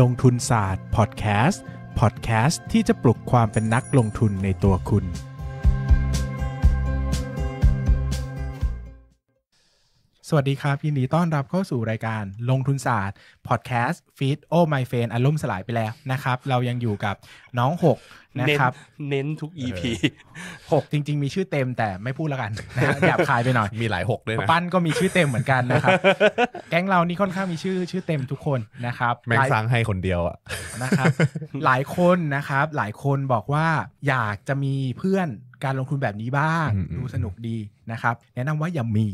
ลงทุนศาสตร์พอดแคสต์พอดแคสต์ที่จะปลุกความเป็นนักลงทุนในตัวคุณ สวัสดีครับยินดีต้อนรับเข้าสู่รายการลงทุนศาสตร์พอดแคสต์ฟีดโอไมเฟนอารมณ์สลายไปแล้วนะครับ เรายังอยู่กับน้องหกนะครับเน้นทุก EP หกจริงๆมีชื่อเต็มแต่ไม่พูดละกันนะหยาบคายไปหน่อยมีหลายหกด้วยนะปั้นก็มีชื่อเต็มเหมือนกันนะครับ แก๊งเรานี่ค่อนข้างมีชื่อชื่อเต็มทุกคนนะครับแม่งสร้างให้คนเดียวอะนะครับหลายคนนะครับ หลายคนบอกว่าอยากจะมีเพื่อนการลงทุนแบบนี้บ้างดูสนุกดีนะครับ แนะนำว่าอย่ามี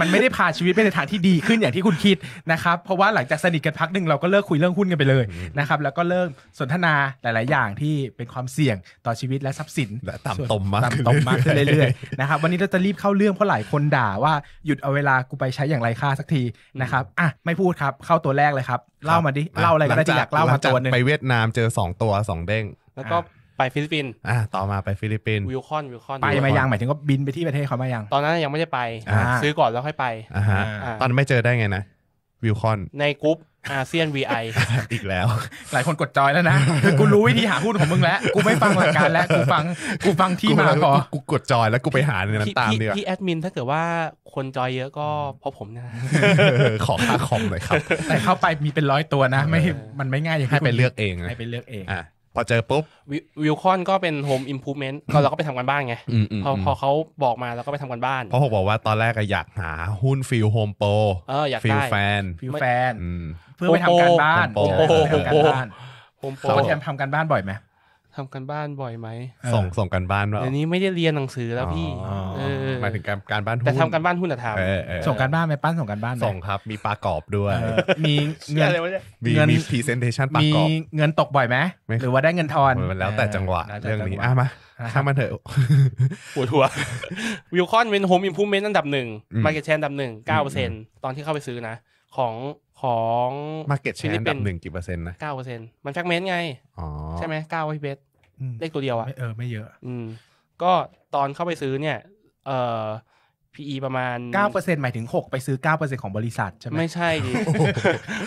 มันไม่ได้พาชีวิตไปในทางที่ดีขึ้นอย่างที่คุณคิดนะครับเพราะว่าหลังจากสนิทกันพักหนึ่งเราก็เลิกคุยเรื่องหุ้นกันไปเลยนะครับแล้วก็เริ่มสนทนาหลาย ๆ อย่างที่เป็นความเสี่ยงต่อชีวิตและทรัพย์สินและต่ำตมมากต่ำตมมากขึ้นเรื่อยๆนะครับวันนี้เราจะรีบเข้าเรื่องเพราะหลายคนด่าว่าหยุดเอาเวลากูไปใช้อย่างไรค่าสักทีนะครับอ่ะไม่พูดครับ เข้าตัวแรกเลยครับเล่ามาดิเล่าอะไรก็ได้ที่อยากเล่ามาตัวนึงไปเวียดนามเจอ 2 ตัว 2 เด้ง แล้วก็ไปฟิลิปปินส์อ่า ต่อมาไปฟิลิปปินส์วิลคอน วิลคอน ไปมายัง หมายถึงก็บินไปที่ประเทศเขามายัง ตอนนั้นยังไม่ได้ไป ซื้อก่อนแล้วค่อยไปอ่าตอนไม่เจอได้ไงนะ วิลคอน ในกรุ๊ปอาเซียน VI อีกแล้ว หลายคนกดจอยแล้วนะ กูรู้วิธีหาหุ้นของมึงแล้ว กูไม่ฟังหลักการแล้ว กูฟัง กูฟังที่มาพอกูกดจอยแล้วกูไปหาในนั้นตามเนี่ยพี่แอดมินถ้าเกิดว่าคนจอยเยอะก็เพราะผมนะ ขอค่าคอมหน่อยครับ แต่เข้าไปมีเป็นร้อยตัวนะ ไม่ มันไม่ง่ายอย่างให้ไปเลือกเอง ให้ไปเลือกเองพอเจอปุ๊บวิวคอนก็เป็นโฮมอิมพูเมนต์เราก็ไปทำกันบ้านไงพอพอเขาบอกมาเราก็ไปทำกันบ้าน เพราะผมบอกว่าตอนแรกอยากหาหุ้นฟิลโฮมโปรฟิลแฟนฟิลแฟน เพื่อไปทำกันบ้าน โฮมโปรโฮมโปรโฮมโปรแอมทำกันบ้านบ่อยไหมทำกันบ้านบ่อยไหม ส่งส่งกันบ้านว่าเดี๋ยวนี้ไม่ได้เรียนหนังสือแล้วพี่หมายถึงการการบ้านหุ้นแต่ทำกันบ้านหุ้นอะทำส่งกันบ้านไหมปั้นส่งกันบ้านส่งครับ มีปลากรอบด้วยมีเงินมีมีพรีเซนเทชันปลากรอบ มีเงินตกบ่อยไหมหรือว่าได้เงินทอนมันแล้วแต่จังหวะ เรื่องนี้อ่ะมาข้างมันเถอะปวดหัววิวคอนเป็นโฮมอิมพูเมนต์อันดับหนึ่งมาเก็ตแชร์อันดับหนึ่งเก้าเปอร์เซ็นต์ตอนที่เข้าไปซื้อนะ ของของมาเก็ตแชร์อันดับหนึ่งกี่เปอร์เซ็นต์นะเก้าเปอร์เซ็นต์มันแฟกเมนต์ไงใช่ไหมเก้าพี่เบสเลขตัวเดียวอะเออไม่เยอะ อืมก็ตอนเข้าไปซื้อเนี่ย เอ่อ PE ประมาณ9%หมายถึง 6 ไปซื้อ 9%ของบริษัท ใช่ไหมไม่ใช่ดิ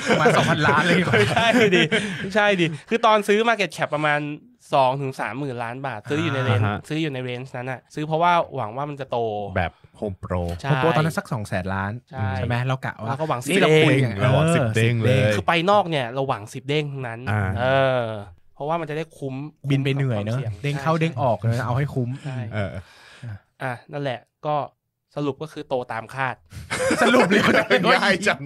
ประมาณ2,000 ล้านเลยไม่ใช่ดิไม่ใช่ดิคือตอนซื้อ Market Cap ประมาณ2ถึง3หมื่นล้านบาท ซื้ออยู่ในเรนซื้ออยู่ในเรนจ์นั้นอะซื้อเพราะว่า หวังว่ามันจะโตแบบโฮมโปรโฮมโปรตอนนั้นสักสองแสนล้าน ใช่ไหมเรากะว่าเราก็หวังสิบเด้งเราหวังสิบเด้งเลย คือไปนอกเนี่ยเราหวังสิบเด้งทั้งนั้นเออเพราะว่ามันจะได้คุ้มบินไปเหนื่อยเนอะเด้งเข้าเด้งออกเนะเอาให้คุ้มเอออ่ะ นั่นแหละก็สรุปก็คือโตตามคาด สรุปเลยคนเป็นง่ายจัง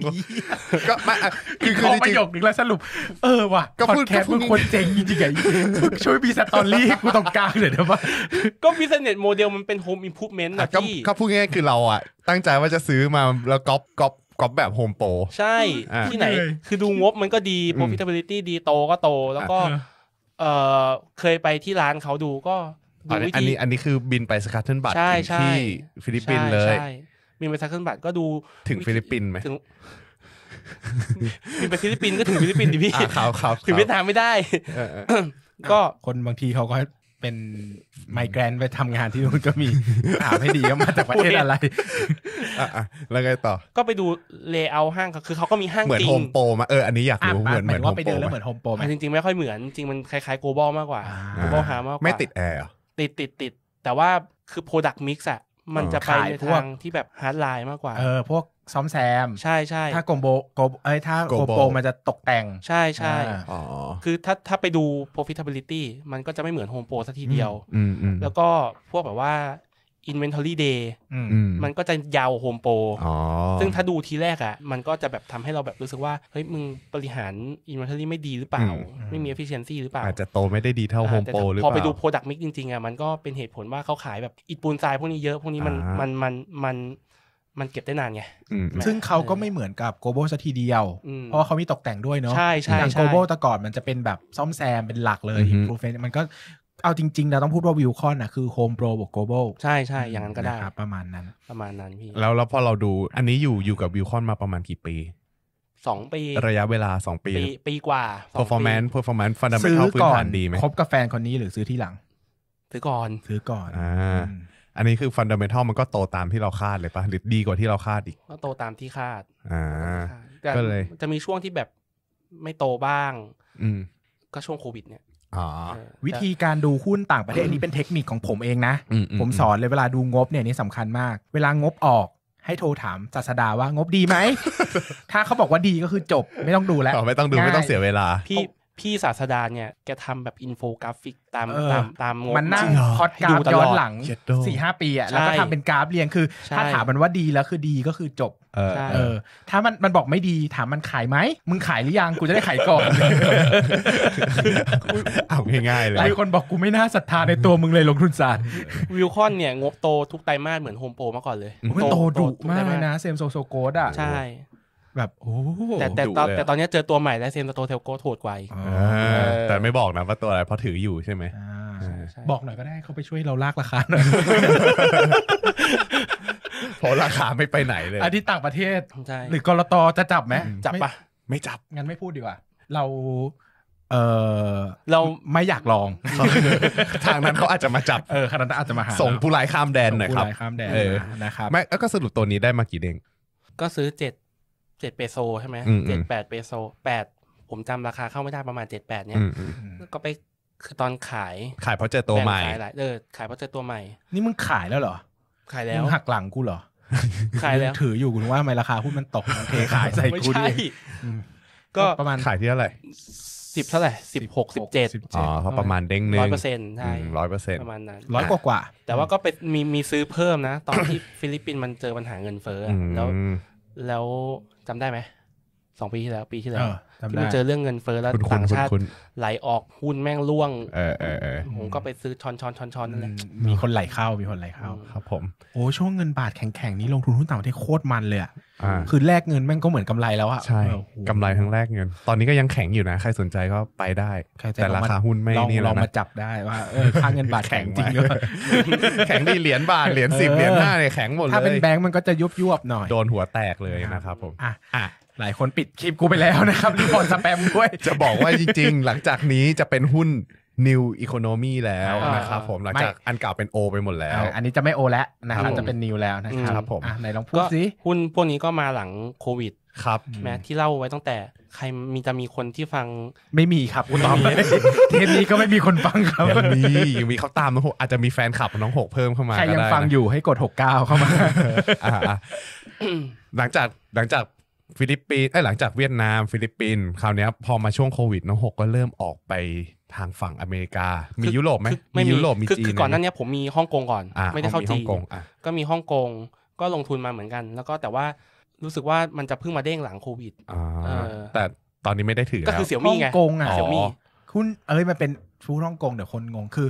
ก็มาคือคือประโยคนึงแล้วสรุปเออว่ะก็พูดแค่พึงคนเจ๋งจริงๆไงช่วยมีสตอรี่กูตรงกลางเลยนะว่าก็บีเน็ตโมเดลมันเป็นโฮมอิมพูเมนต์นะพี่ก็พูดง่ายๆคือเราอ่ะตั้งใจว่าจะซื้อมาแล้วก๊อปก๊อปก๊อปแบบโฮมโปรใช่ที่ไหนคือดูงบมันก็ดี profitability ดีโตก็โตแล้วก็เออเคยไปที่ร้านเขาดูก็ดูวิธีอันนี้อันนี้คือบินไปสกัดเทินบัตที่ฟิลิปปินส์เลยบินไปสกัดเทินบัตก็ดูถึงฟิลิปปินส์ไหมบินไปฟิลิปปินส์ก็ถึงฟิลิปปินส์ดิพี่ขาขถึงเวียดนามไม่ได้ก็คนบางทีเขาก็ป็นไมเกรนไปทำงานที่นู่นก็มีถามให้ดีก็มาจากประเทศอะไร อ่ะแล้วไงต่อ ก็ไปดูเลเยอร์ห้างคือเขาก็มีห้างเหมือนโฮมโปรมาเอออันนี้อยากรู้เหมือนเหมือนว่าไปเดินแล้วเหมือนโฮมโปรไหมจริงๆไม่ค่อยเหมือนจริงมันคล้ายๆโกลบอลมากกว่าโกลบอลหามากกว่า ไม่ติดแอร์ติดติดติดแต่ว่าคือโปรดักต์มิกซ์อะมันจะไปในทางที่แบบฮาร์ดไลน์มากกว่า เออ พวกซ้อมแซม ใช่ใช่ ถ้าโกโบโกเอ้ยถ้าโกโบมันจะตกแต่ง ใช่ใช่คือถ้าถ้าไปดู profitability มันก็จะไม่เหมือนโฮมโปรสักทีเดียว แล้วก็พวกแบบว่าอินเวนทอรี่เดย์มันก็จะยาวโฮมโปรซึ่งถ้าดูทีแรกอ่ะมันก็จะแบบทำให้เราแบบรู้สึกว่าเฮ้ยมึงบริหารอินเวนทอรี่ไม่ดีหรือเปล่า ไม่มีเอฟฟิเชนซีหรือเปล่า อาจจะโตไม่ได้ดีเท่าโฮมโปรหรือเปล่าพอไปดูปรดักต์มิกจริงๆอ่ะมันก็เป็นเหตุผลว่าเขาขายแบบอิฐปูนทรายพวกนี้เยอะ พวกนี้มันมันมันมันมันเก็บได้นานไงซึ่งเขาก็ไม่เหมือนกับโกโบซะทีเดียว เพราะเขามีตกแต่งด้วยเนาะใช่ใช่อย่างโกโบแต่ก่อนมันจะเป็นแบบซ่อมแซมเป็นหลักเลย i m p r ูเ e นมันก็เอาจริงๆ เราต้องพูดว่าวิวคอนอ่ะคือโฮมโปรบวกโกลบอลใช่ใช่อย่างนั้นก็ได้ประมาณนั้น ประมาณนั้นพี่แล้วแล้วพอเราดู อันนี้อยู่อยู่กับวิวคอนมาประมาณกี่ปีสองปีระยะเวลาสองปี ปีกว่า performance performance ซ u n d a m e n t a l พื้นฐานดีไหมคบกับแฟนคนนี้หรือซื้อที่หลัง ซื้อก่อน ซื้อก่อนอ่าอันนี้คือฟันเดเมนทัลมันก็โตตามที่เราคาดเลยปะหรือดีกว่าที่เราคาดอีกก็โตตามที่คาด อ่า ก็เลย จะมีช่วงที่แบบไม่โตบ้าง อืมก็ช่วงโควิดเนี่ยวิธีการดูหุ้นต่างประเทศนี้เป็นเทคนิคของผมเองนะ ผมสอนเลยเวลาดูงบเนี่ยนี่สำคัญมาก เวลางบออกให้โทรถามศาสดาว่างบดีไหม ถ้าเขาบอกว่าดีก็คือจบไม่ต้องดูแล้วไม่ต้องดูไม่ต้องเสียเวลาพี่พี่ศาสดาเนี่ย แกทำแบบอินโฟกราฟิกตามตามตามงบมันนั่งคอดกราฟย้อนหลังดสี่ห้าปีอ่ะแล้วก็ทำเป็นกราฟ เรียงคือ ถ้าถามมันว่าดีแล้วคือดีก็คือจบเออเออถ้ามันมันบอกไม่ดีถามมันขายไหมมึงขายหรือยังกูจะได้ขายก่อนเอาง่ายๆเลหลายคนบอกกูไม่น่าศรัทธาในตัวมึงเลยลงทุนศาสตร์วิวคอนเนี่ยงบโตทุกไตรมาสเหมือนโฮมโปรมาก่อนเลยมันโตดุมากเลยนะเซมโซโซโกดอ่ะใช่แบบ โอ้แต่แต่ตอนแต่ตอนนี้เจอตัวใหม่แล้วเซนโตเทลโกโหดกว่าแต่ไม่บอกนะว่าตัวอะไรเพราะถืออยู่ใช่ไหมบอกหน่อยก็ได้เขาไปช่วยเราลากราคาหน่อยเพราะราคาไม่ไปไหนเลย อันที่ต่างประเทศ หรือกรตจะจับไหมจับปะไม่จับ งั้นไม่พูดดีกว่าเราเออเราไม่อยากลอง ทางนั้นเขาอาจจะมาจับเออขนนาดั้นอาจจะมาหาส่งผู้ร้ายข้ามแดนหน่อยครับผู้ร้ายข้ามแดนนะครับไม่ก็สรุปตัวนี้ได้มากี่เด้งก็ซื้อเจ็ดเจ็ดเปโซใช่ไหมเจ็ดแปดเปโซแปดผมจำราคาเข้าไม่ได้ประมาณเจ็ดแปดเนี่ย ก็ไป คือตอนขายขายเพราะเจอตัวใหม่ขายหลายเออขายเพราะเจอตัวใหม่ นี่มึงขายแล้วเหรอ ขายแล้วมึงหักหลังกูเหรอ ขายแล้วถืออยู่กูว่าทำไมราคาหุ้นมันตกเทขายใส่กูดิก็ประมาณขายที่เท่าไหร่สิบเท่าไหร่สิบหกสิบเจ็ดอ๋อเพราะประมาณเด้งหนึ่งร้อยเปอร์เซ็นต์ใช่ร้อยเปอร์เซ็นต์ประมาณนั้นร้อยกว่ากว่าแต่ว่าก็เป็นมีมีซื้อเพิ่มนะ ตอนที่ฟิลิปปินส์มันเจอปัญหาเงินเฟ้อแล้ว แล้วจำได้ไหมสองปีที่แล้ว ปีที่แล้วที่มันเจอเรื่องเงินเฟ้อแล้วต่างชาติไหลออกหุ้นแม่งล่วงผมก็ไปซื้อช้อนช้อนช้อนชอนนั่นแหละมีคนไหลเข้ามีคนไหลเข้าครับ ผมโอ้ช่วงเงินบาทแข็งๆนี้ลงทุนหุ้นต่างประเทศโคตรมันเลยอ่ะคือแลกเงินแม่งก็เหมือนกำไรแล้วอ่ะใช่กำไรทั้งแลกเงิน ตอนนี้ก็ยังแข็งอยู่นะ ใครสนใจก็ไปได้ แต่ราคาหุ้นไม่นี่แล้วนะลองมาจับได้ว่าค่าเงินบาทแข็งจริงเลแข็งดีเหรียญบาทเหรียญสิบเหรียญห้าเนี่ยแข็งหมดเลยถ้าเป็นแบงก์มันก็จะยุบยุบหน่อยโดนหัวแตกเลยนะครับผมอ่ะหลายคนปิดคลิปกูไปแล้วนะครับรีพอร์ตสแปมด้วย จะบอกว่าจริงๆหลังจากนี้จะเป็นหุ้น New Economy แล้วนะครับผมหลังจากอันเก่าเป็นโอ ไปหมดแล้ว อันนี้จะไม่โอ แล้วนะครับจะเป็น New แล้วนะครับผมไหนลองพูดสิหุ้นพวกนี้ก็มาหลังโควิด ครับ แม้ที่เล่าไว้ตั้งแต่ใครมีจะมีคนที่ฟังไม่มีครับคุณตอมเทปนี้ก็ไม่มีคนฟังครับมียังมีเขาตามน้องหกอาจจะมีแฟนคลับน้องหกเพิ่มเข้ามาใครยังฟังอยู่ให้กดหกเก้าเข้ามาหลังจากหลังจากฟิลิปปินส์ไอ้หลังจากเวียดนามฟิลิปปินส์คราวนี้พอมาช่วงโควิดน้องหกก็เริ่มออกไปทางฝั่งอเมริกา มียุโรปไหมไมียุโรปมีจีนคือก่อนนั้นเนี้ผมมีฮ่องกงก่อนไม่ได้เข้าจีนก็มีฮ่องกงก็ลงทุนมาเหมือนกัน แล้วก็แต่ว่ารู้สึกว่ามันจะเพิ่งมาเด้งหลังโควิดแต่ตอนนี้ไม่ได้ถือก็คือเสี่ยวมี่ไงฮ่องกงอ่ะเสี่ยวมี่คุณเอ้ยมันเป็นฟูฮ่องกงเดี๋ยวคนงงคือ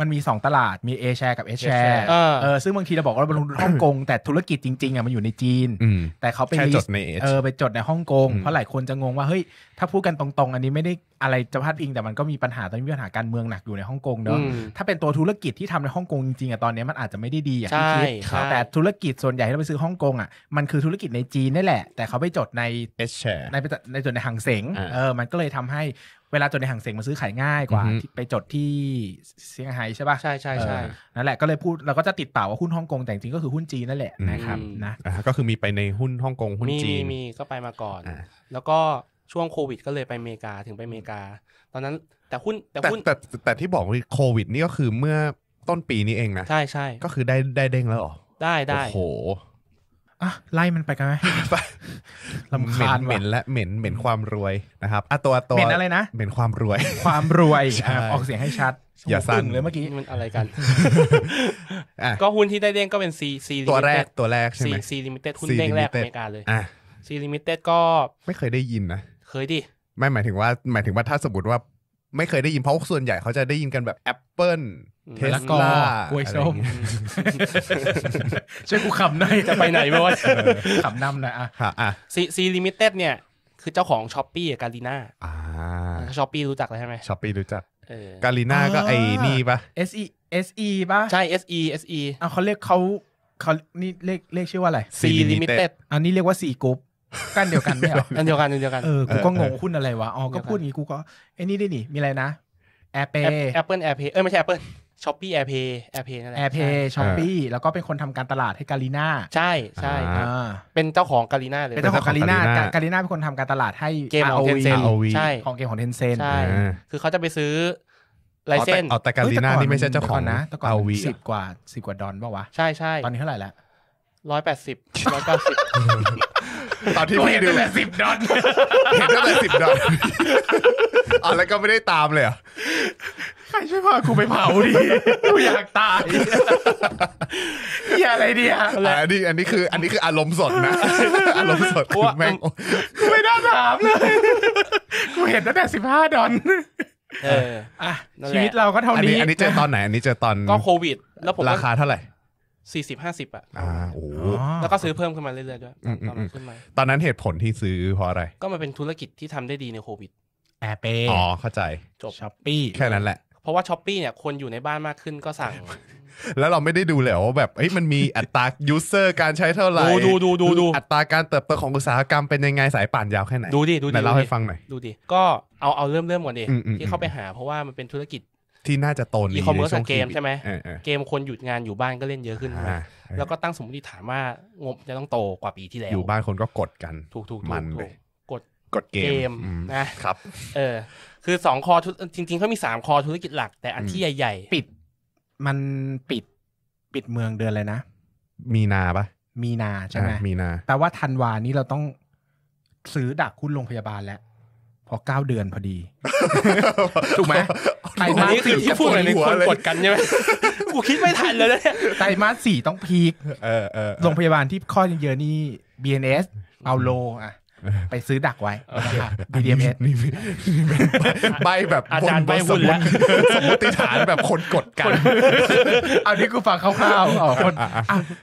มันมี 2 ตลาดมี A share กับ S share เออซึ่งบางทีเราบอกว่าเราลงทุนฮ่องกงแต่ธุรกิจจริงๆอ่ะมันอยู่ในจีนแต่เขาไปจดในเออไปจดในฮ่องกงเพราะหลายคนจะงงว่าเฮ้ยถ้าพูดกันตรงๆ อันนี้ไม่ได้อะไรจะพลาดอิง แต่มันก็มีปัญหาตอนนี้ปัญหาการเมืองหนักอยู่ในฮ่องกงเนาะถ้าเป็นตัวธุรกิจที่ทำในฮ่องกงจริงๆอ่ะตอนนี้มันอาจจะไม่ได้ดีอย่างที่คิดแต่ธุรกิจส่วนใหญ่ที่เราไปซื้อฮ่องกงอ่ะมันคือธุรกิจในจีนนี่แหละแต่เขาไปจดใน S share ในในจดในหางเสงเออมันก็เลยทำให้เวลาจดในหางเสียงมันซื้อขายง่ายกว่าไปจดที่เซี่ยงไฮ้ใช่ปะใช่ใช่ใช่นั่นแหละก็เลยพูดเราก็จะติดเป่าว่าหุ้นฮ่องกงแต่จริงก็คือหุ้นจีนนั่นแหละนะครับนะก็คือมีไปในหุ้นฮ่องกงหุ้นจีจีมีนมีก็ไปมาก่อน แล้วก็ช่วงโควิด ก็เลยไปอเมริกาถึงไปอเมริกา ตอนนั้นแต่หุ้นแต่หุ้นแต่แต่แต่ที่บอกว่าโควิด นี่ก็คือเมื่อต้นปีนี้เองนะใช่ใช่ก็คือได้ได้เด้งแล้วเหรอได้ได้โอ้โหอ่ะไล่มันไปกันไหมลำคาญเหม็นและเหม็นเหม็นความรวยนะครับอ่ะตัวตัว เหม็นอะไรนะ เหม็นความรวย ความรวย ออกเสียงให้ชัด อย่าสั่นเลยเมื่อกี้มันอะไรกัน ก็หุ้นที่ได้เด้งก็เป็นซีซีตัวแรกตัวแรกใช่ไหมซีลิมิเต็ดหุ้นเด้งแรกในการเลยซีลิมิเต็ดก็ ไม่เคยได้ยินนะ เคยดิ ไม่หมายถึงว่าหมายถึงว่าถ้าสมมติว่าไม่เคยได้ยิน เพราะส่วนใหญ่ เขาจะได้ยินกันแบบแอปเปิลเทสลากวยส้มช่วยกูขับหน่อยจะไปไหนบ้างขับนำหน่อยอ่ะซีซีลิมิเต็ดเนี่ย คือเจ้าของช้อปปี้กาลีน่าช้อปปี้รู้จักเลยใช่ไหมช้อปปี้รู้จักกาลีน่าก็ไอ้นี่ปะ SE SE ปะใช่ SE SE อ่ะเขาเรียกเขาเขานี่เรียกเรียกชื่อว่าอะไร C Limited อันนี้เรียกว่า C Group กันเดียวกันไม่เหรออันเดียวกันอันเดียวกัน เออ กูก็งงหุ้นอะไรวะอ๋อก็พูดอย่างนี้กูก็ไอ้นี่ได้นิมีอะไรนะแอร์เพย์แอปเปิลแอร์เพย์เออไม่ใช่แอปเปิลช้อปปี้แอร์เพย์แอร์เพย์นั่นแหละแอร์เพย์ช้อปปี้แล้วก็เป็นคนทำการตลาดให้กาลีน่าใช่ใช่เป็นเจ้าของกาลีน่าเลยเป็นเจ้าของกาลีน่ากาลีน่าเป็นคนทำการตลาดให้เกมของเทนเซนใช่ของเกมของเทนเซนใช่คือเขาจะไปซื้อลายเส้นเอาแต่กาลีน่านี่ไม่ใช่เจ้าของนะแต่ก่อนสิบกว่าสิบกว่าดอนป่าวะใช่ใช่ตอนนี้เท่าไหร่ละร้อยแปดสิบร้อยเก้าสิบตอนที่พี่ดูสิบดอนเห็นกัแต่สิบดอนอ่ะแล้วก็ไม่ได้ตามเลยอ่ะ ใครช่วยพากูไปเผาดิกูอยากตายฮี่อะไรเนี่ยอันนี้อันนี้คือ อันนี้คืออารมณ์สดนะ อารมณ์สดแม่งกูไม่ได้ถามเลยกูเห็นตั้งแต่สิบห้าดอนเออ อ่ะ ชีวิตเราก็เท่านี้ อันนี้เจอตอนไหน อันนี้เจอตอนก็โควิด แล้วผมราคาเท่าไหร่สี่สิบห้าสิบอ่ะอ่าโอ้แล้วก็ซื้อเพิ่มขึ้นมาเรื่อยๆด้วย ตอนขึ้นมา ตอนนั้นเหตุผลที่ซื้อเพราะอะไร ก็มันเป็นธุรกิจที่ทำได้ดีในโควิด แอร์เป้อ๋อเข้าใจ จบช้อปปี้ แค่นั้นแหละ เพราะว่าช้อปปี้เนี่ยคนอยู่ในบ้านมากขึ้นก็สั่ง แล้วเราไม่ได้ดูเลยว่าแบบเฮ้ยมันมีอัตรายูเซอร์การใช้เท่าไหร่ ดูดูดูดูอัตราการเติบโตของอุตสาหกรรมเป็นยังไงสายป่านยาวแค่ไหน ดูดิ ดูดิเล่าให้ฟังหน่อย ดูดิ ก็เอาเอาเริ่มเริ่มก่อนดิที่เข้าไปหาเพราะว่ามันเป็นธุรกิจที่น่าจะโตนี้อีคอมเมอร์ซเกมใช่ไหมเกมคนหยุดงานอยู่บ้านก็เล่นเยอะขึ้น แล้วก็ตั้งสมมติฐานว่างบจะต้องโตกว่าปีที่แล้ว อยู่บ้านคนก็กดกันถูกถูกมันเลย กดกดเกมนะครับ เออ คือสองคอจริงๆเขามีสามคอธุรกิจหลัก แต่อันที่ใหญ่ๆ ปิดมันปิดปิดเมืองเดือนเลยนะ มีนาปะมีนาใช่ไหมมีนาแต่ว่าธันวานี้เราต้องซื้อดักคุณโรงพยาบาลแล้วพอเก้าเดือนพอดีถูกไหมไตมาสสี่ที่พูดอะไรในคนกดกันใช่ไหม กูคิดไม่ทันเลยนะเนี่ยไตรมาสสี่ต้องพีคโรงพยาบาลที่ข้อยังเยอะนี่ BNS เอาโลอ่ะไปซื้อดักไว้ BDMS นี่ใบแบบอาจารย์ใบวุ่นแล้วสมมติฐานแบบคนกดกัน อันนี้กูฟังคร่าวๆอ๋อคน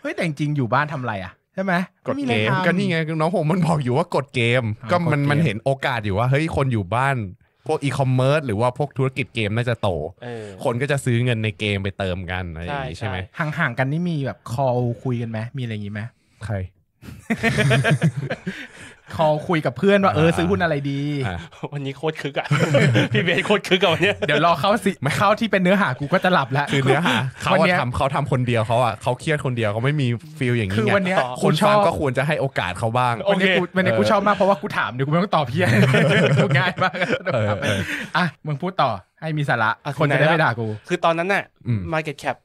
เฮ้ยแต่จริงอยู่บ้านทำไรอ่ะใช่ไหมกดเกมก็นี่ไง น้องผมมันบอกอยู่ว่ากดเกม ก็มันมันเห็นโอกาสอยู่ว่าเฮ้ยคนอยู่บ้านพวกอีคอมเมิร์ซหรือว่าพวกธุรกิจเกมน่าจะโต คนก็จะซื้อเงินในเกมไปเติมกันอะไรอย่างนี้ใช่ไหมห่างๆกันนี่มีแบบคอลคุยกันไหม มีอะไรอย่างนี้ไหม ใครคอคุยกับเพื่อนว่าเออซื้อหุ้นอะไรดีวันนี้โคตรคึกอ่ะพี่เบสโคตรคึกกับวันนี้เดี๋ยวรอเข้าสิไม่เข้าที่เป็นเนื้อหากูก็จะหลับแล้วคือเนื้อหาเขาทำเขาทำคนเดียวเขาอ่ะเขาเครียดคนเดียวเขาไม่มีฟีลอย่างนี้คือวันนี้คนฟังก็ควรจะให้โอกาสเขาบ้างวันนี้กูวันนี้กูชอบมากเพราะว่ากูถามเดี๋ยวกูไม่ต้องตอบพี่ง่ายมากอ่ะมึงพูดต่อให้มีสาระคนจะได้ไม่ด่ากู คือตอนนั้นน่ะ market cap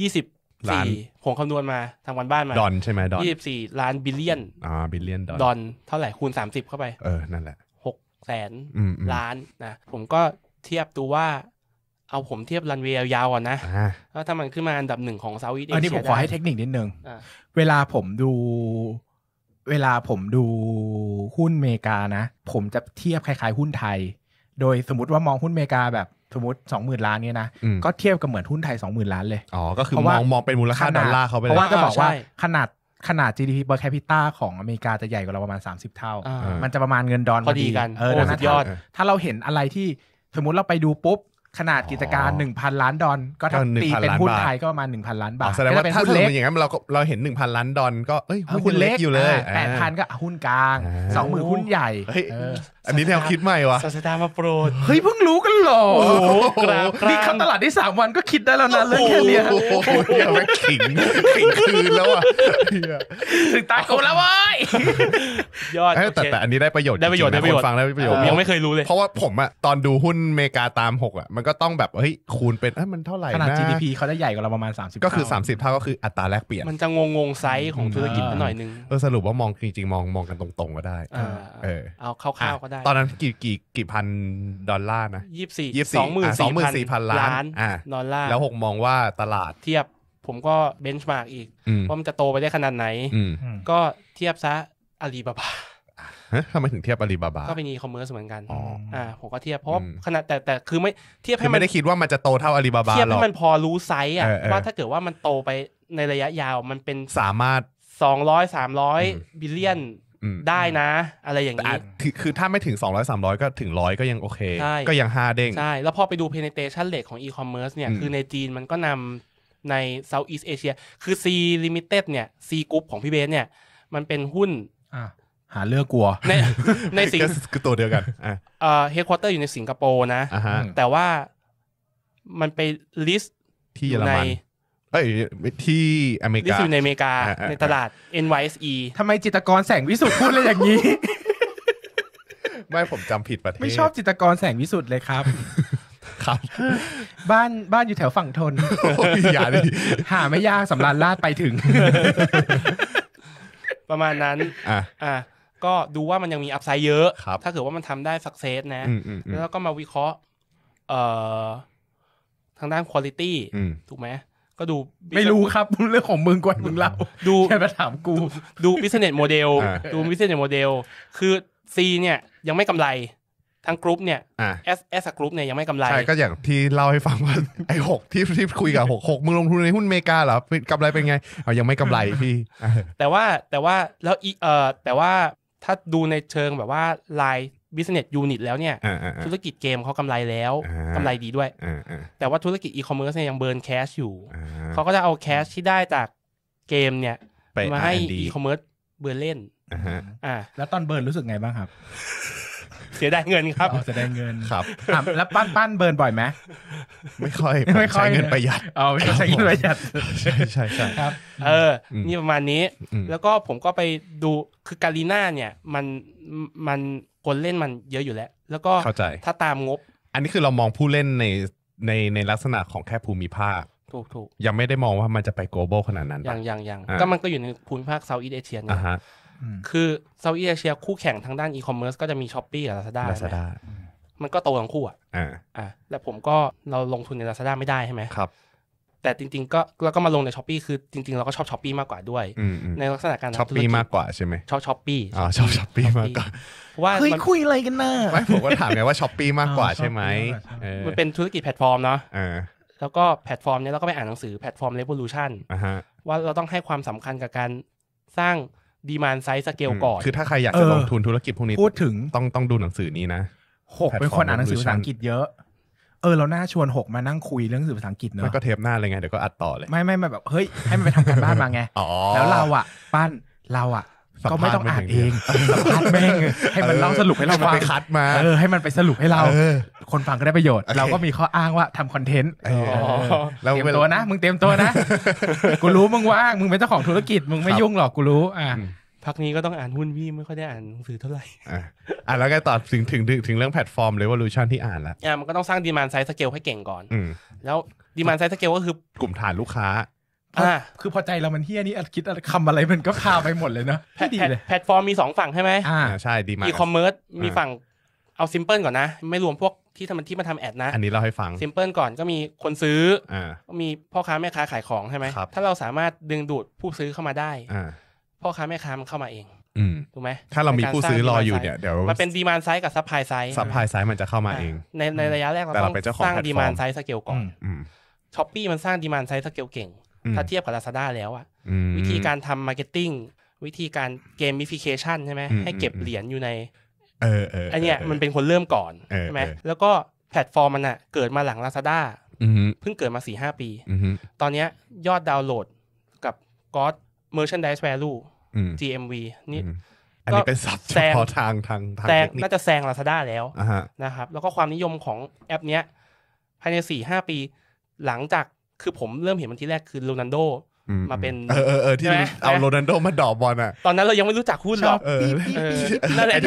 ยี่สิบล้านผมคำนวณมา ทางวันบ้านมา ดอนใช่ไหมดอนยี่สิบสี่ล้านบิลเลียนอ่า บิลเลียนดอนเท่าไหร่คูณสามสิบเข้าไป เออ นั่นแหละหกแสนล้านนะ ผมก็เทียบดูว่า เอาผมเทียบรันเวยยาวก่อนนะแล้วถ้ามันขึ้นมาอันดับหนึ่งของเซาท์อีสเอเียอันนี้ผมขอให้เทคนิคนิดนึง เวลาผมดูเวลาผมดูหุ้นเมกานะ ผมจะเทียบคล้ายๆหุ้นไทย โดยสมมติว่ามองหุ้นเมกาแบบสมมติสองหมื่นล้านเนี่ยนะ ก็เทียบกับเหมือนหุ้นไทยสองหมื่นล้านเลย อ๋อ ก็คือมองมองเป็นมูลค่าดอลลาร์เขาไปเลย เพราะว่าจะบอกว่าขนาดขนาด GDP per capita ของอเมริกาจะใหญ่กว่าเราประมาณ 30 เท่า่ามันจะประมาณเงินดอลพอดีกัน เออดังนั้สุนดยอด ถ้าเราเห็นอะไรที่สมมติเราไปดูปุ๊บ ขนาดกิจการ 1,000 ล้านดอลก็ถ้าตีเป็นหุ้นไทยก็ประมาณ 1,000 ล้านบาทแสดงก็ว่าเป็นถ้าุนเล็นกอย่างนั้นเราเราเห็น 1,000 ล้านดอลก็เอ้ยหุ้นเล็กอยู่เลย8 0 0แปดพันก็หุ้นกลาง2 0 0สองหมื่นุ้นใหญ่เอันนี้แนวคิดใหม่วะศาสดามาโปรด เฮ้ย เพิ่งรู้กันหรอโอ้โหกราบนี่เข้าตลาดได้สามวันก็คิดได้แล้วนะเรื่องแค่นี้ยโอ้โหยแม่งขิง ขิงคืนแล้วอ่ะ้ถึงตากูแล้วเว้ย ยอดแต่แต่อันนี้ได้ประโยชน์ได้ประโยชน์ได้ประโยชน์ฟังได้ประโยชน์ ยังไม่เคยรู้เลย เพราะว่าผมอะตอนดูหุ้นเมกาตามหกอะ มันก็ต้องแบบ เฮ้ย คูณเป็นมันเท่าไหร่ขนาด GDP เขาได้ใหญ่กว่าเราประมาณ30ก็คือ30เท่าก็คืออัตราแลกเปลี่ยน มันจะงงงไซส์ของธุรกิจหน่อยนึง เออสรุปว่ามองจริงๆมองมองกันตรงๆก็ได้ เออเอาคร่าวๆก็ได้ตอนนั้นกี่กี่กี่พันดอลลาร์นะยี่สิบสี่สองหมื่นสองหมื่นสี่พันล้านดอลลาร์แล้วหกมองว่าตลาดเทียบผมก็เบนช์มาร์กอีกว่ามันจะโตไปได้ขนาดไหนก็เทียบซะอาลีบาบาทำไมถึงเทียบอาลีบาบาก็เป็นอีคอมเมิร์ซเหมือนกันอ่าผมก็เทียบเพราะขนาดแต่แต่คือไม่เทียบให้มันไม่ได้คิดว่ามันจะโตเท่าอาลีบาบาเทียบให้มันพอรู้ไซส์อ่ะว่าถ้าเกิดว่ามันโตไปในระยะยาวมันเป็น สามารถสองร้อยสามร้อยบิลเลียนได้นะ อะไรอย่างนี้ คือถ้าไม่ถึง 200 300 ก็ถึงร้อยก็ยังโอเค ก็ยังห้าเด้งใช่ แล้วพอไปดู penetration rate ของ e-commerce เนี่ย คือในจีนมันก็นำใน Southeast Asia คือ C Limited เนี่ย C Group ของพี่เบสเนี่ย มันเป็นหุ้นหาเลือกกลัว ในในสิงคือตัวเดียวกันอ่าเฮดควอเตอร์อยู่ในสิงคโปร์นะ แต่ว่ามันไปลิสต์ที่เยอรมันเอ้ยที่อเมริกาที่ยู่ในอเมริกาในตลาด NYSE ทำไมจิตกรแสงวิสุทธ์พูดเลยอย่างนี้ ไม่ผมจำผิดประเทศไม่ชอบจิตกรแสงวิสุทธ์เลยครับ ครับ บ้านบ้านอยู่แถวฝั่งทนอย่าดิหาไม่ยากสำราญลาดไปถึง ประมาณนั้นอ่ะอ่ะก็ดูว่ามันยังมีอัพไซด์เยอะครับถ้าเกิดว่ามันทำได้สักเซสนะ แล้วก็มาวิเคราะห์เอ่อทางด้านคุณภาพถูกไหมก็ดู ไม่รู้ครับ เรื่องของมึงกว่ามึงเล่าดูแค่มาถามกู ดูบิสเนสโมเดลดูบิสเนสโมเดลคือ C เนี่ย ยังไม่กำไร ทั้งกรุ๊ปเนี่ยเอสเอสกรุ๊ปเนี่ย ยังไม่กำไร ใช่ ก็อย่างที่เล่าให้ฟังว่า ไอ้หกที่ที่คุยกับหกหกมึงลงทุนในหุ้นเมกาเหรอกำไรเป็นไงเอายังไม่กำไรพี่ แต่ว่า แต่ว่าแล้วอีเออแต่ว่าถ้าดูในเชิงแบบว่าลายบิสเนสยูนิตแล้วเนี่ย ธุรกิจเกมเขากำไรแล้วกำไรดีด้วย แต่ว่าธุรกิจอีคอมเมิร์ซเนี่ยยังเบิร์นแคชอยู่ เขาก็จะเอาแคชที่ได้จากเกมเนี่ยมาให้คอมเมิร์ซเบิร์นเล่นอ่าแล้วตอนเบิร์นรู้สึกไงบ้างครับ เสียดายเงินครับเสียดายเงินครับแล้วปั้นปั้นเบิร์นบ่อยไหมไม่ค่อยไม่ค่อยเงินประหยัดเอาใช้เงินประหยัดใช่ใช่ใช่ครับเออ นี่ประมาณนี้แล้วก็ผมก็ไปดูคือการีน่าเนี่ยมันมันคนเล่นมันเยอะอยู่แล้ว แล้วก็เข้าใจถ้าตามงบ อันนี้คือเรามองผู้เล่นในในในลักษณะของแค่ภูมิภาค ถูกถูกยังไม่ได้มองว่ามันจะไป global ขนาดนั้น ยังยังยังก็มันก็อยู่ในภูมิภาคเซาท์อีสเอเชียนะฮะ คือเซาท์อีสเอเชียคู่แข่งทางด้านอีคอมเมิร์ซก็จะมีช้อปปี้กับลาซาด้าลาซาด้ามันก็โตทั้งคู่อ่ะ อ่าแล้วผมก็เราลงทุนในลาซาด้าไม่ได้ใช่ไหมครับแต่จริงๆก็เราก็มาลงในช้อปปีคือจริงๆ เราก็ชอบช้อปปีมากกว่าด้วย ในลักษณะการช้อปปีมากกว่าใช่ไหมชอบช้อปปีอ๋อ ชอบช้อปปีมากกว่าว่าเฮ้ยคุยอะไรกันน่ะไม่ผมก็ถามไงว่าช้อปปีมากกว่าใช่ไหมมันเป็นธุรกิจแพลตฟอร์มเนาะแล้วก็แพลตฟอร์มเนี้ยเราก็ไปอ่านหนังสือแพลตฟอร์มเ e v วลูชั่นว่าเราต้องให้ความสำคัญกับการสร้างดีมานไซส์สเกลก่อนคือ ถ้าใครอยากจะลงทุนธุรกิจพวกนี้พูดถึงต้องต้องดูหนังสือนี้นะหกเป็นคนอ่านหนังสือภาษาอังกฤษเยอะเออ เราน่าชวนหกมานั่งคุยเรื่องสื่อภาษาอังกฤษเนอะมันก็เทปหน้าเลยไงเดี๋ยวก็อัดต่อเลยไม่ไม่แบบ เฮ้ย ให้มันไปทำการบ้านมาไง แล้วเราอะปั้นเราอะก็ไม่ต้องอ่านเองสัมภาษณ์แม่งให้มันเล่าสรุปให้เราฟังไปคัดมาเออ ให้มันไปสรุปให้เราคนฟังก็ได้ประโยชน์เราก็มีข้ออ้างว่าทำคอนเทนต์เตรียมตัวนะมึงเตรียมตัวนะกูรู้มึงว่างมึงเป็นเจ้าของธุรกิจมึงไม่ยุ่งหรอกกูรู้อ่าพักนี้ก็ต้องอ่านหุ้นพี่ไม่ค่อยได้อ่านหนังสือเท่าไหร่ อ่าแล้วก็ตอบถึงถึงถึงเรื่องแพลตฟอร์มเลเวอรลูชันที่อ่านละอ่ามันก็ต้องสร้างดีมานไซส์สเกลให้เก่งก่อนอแล้วดีมานไซส์สเกลก็คือกลุ่มฐานลูกค้า อ่าคือพอใจเรามันเฮี้ยนี่คิดคำอะไรมันก็คาไปหมดเลยเนาะ แพลตดเลยแพลตฟอร์มมีสองฝั่งใช่ไหมอ่า ใช่ ดีมานอีคอมเมิร์ซมีฝั่งเอาซิมเพิลก่อนนะ ไม่รวมพวกที่ทำที่มาทำแอดนะ อันนี้เราให้ฟัง ซิมเพิลก่อนก็มีคนซื้ออ่าก็มีพ่อค้าแม่ค้าขายของใช่ไหมครับถ้าเราสามารถดึงดูดผู้ซื้อเข้ามาได้อ่าพ่อค้าแม่ค้ามันเข้ามาเองถูกไหมถ้าเรามีผู้ซื้อรออยู่เนี่ยเดี๋ยว มันเป็นดีมานไซส์กับซัพพลายไซส์ ซัพพลายไซส์มันจะเข้ามาเอง ในในระยะแรกเราต้องสร้างดีมานไซส์สเกลก่อนช้อปปี้มันสร้างดีมานไซส์สเกลเก่ง ถ้าเทียบกับลาซาด้าแล้วอะวิธีการทำมาร์เก็ตติ้ง วิธีการเกมมิฟิเคชันใช่ไหม ให้เก็บเหรียญอยู่ใน เออเอออันเนี้ยมันเป็นคนเริ่มก่อนใช่ไหม แล้วก็แพลตฟอร์มมันอะเกิดมาหลังลาซาด้าเพิ่งเกิดมาสี่ห้าปีตอนนี้ยอดดาวน์โหลดกับ God m e r c h ์ n d i s e v a l ลู GMV นี่อันนี้เป็นสับแซพทางทางทางน่าจะแซงลาซาด้าแล้วนะครับ แล้วก็ความนิยมของแอป เนี้ยภายในสี่ห้าปี หลังจากคือผมเริ่มเห็นมันที่แรกคือโรนันโด มาเป็นเออเออที่เอาโรนันโดมาดอบอลอ่ะตอนนั้นเรายังไม่รู้จักหุ้นหรอกนั่นแหละ